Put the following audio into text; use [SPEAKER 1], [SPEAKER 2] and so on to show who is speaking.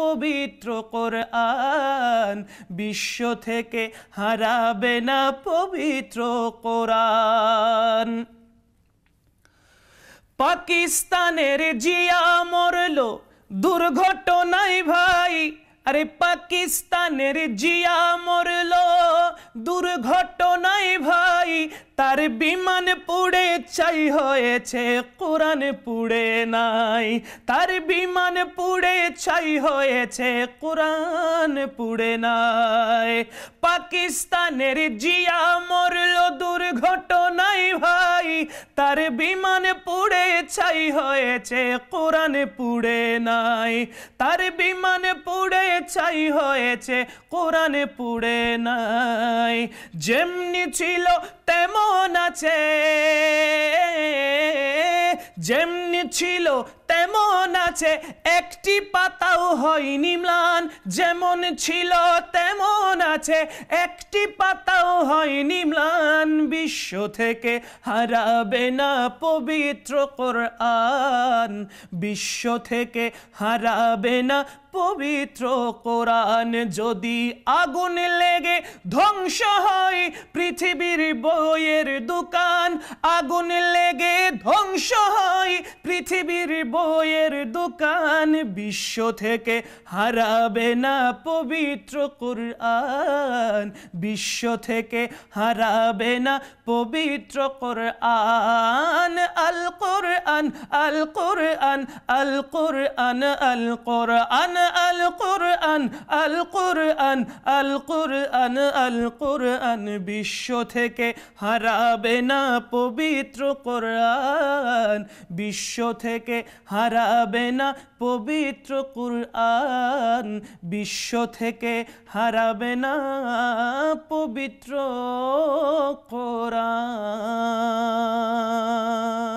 [SPEAKER 1] পবিত্র কোরআন বিশ্ব থেকে হারাবে না পবিত্র কোরআন পাকিস্তানের জিয়া মরল দুর্ঘটনায় ভাই আরে পাকিস্তানের জিয়া মরল দুর্ঘটনায় ভাই তার বিমান পুড়ে চাই হয়েছে কোরআন পুড়ে নাই তার বিমান পুড়ে চাই হয়েছে কোরআন পুড়ে নাই পাকিস্তানের জিয়া মরল দুর্ঘটনায় ভাই তার বিমানে পুড়ে ছাই হয়েছে কোরআনে পুড়ে নাই তার বিমান পুড়ে ছাই হয়েছে কোরআনে পুড়ে নাই যেমনি ছিল তেমন আছে যেমনি ছিল তেমন আছে একটি পাতাও হয়নি ম্লান যেমন ছিল তেমন আছে একটি পাতাও হয়নি ম্লান বিশ্ব থেকে হারাবে না পবিত্র কোরআন বিশ্ব থেকে হারাবে না পবিত্র কোরআন যদি আগুন লেগে ধ্বংস হয় পৃথিবীর বইয়ের দোকান আগুন লেগে ধ্বংস হয় পৃথিবীর বইয়ের দোকান বিশ্ব থেকে হারাবে না পবিত্র কোরআন বিশ্ব থেকে হারাবে না পবিত্র কোরআন আল কোরআন আল কোরআন আল কোরআন আল কোরআন আল কোরআন আল কোরআন আল কোরআন আল কোরআন বিশ্ব থেকে হারাবে না পবিত্র কোরআন বিশ্ব থেকে হারাবে না পবিত্র কুরআন বিশ্ব থেকে হারাবে না পবিত্র কোরআন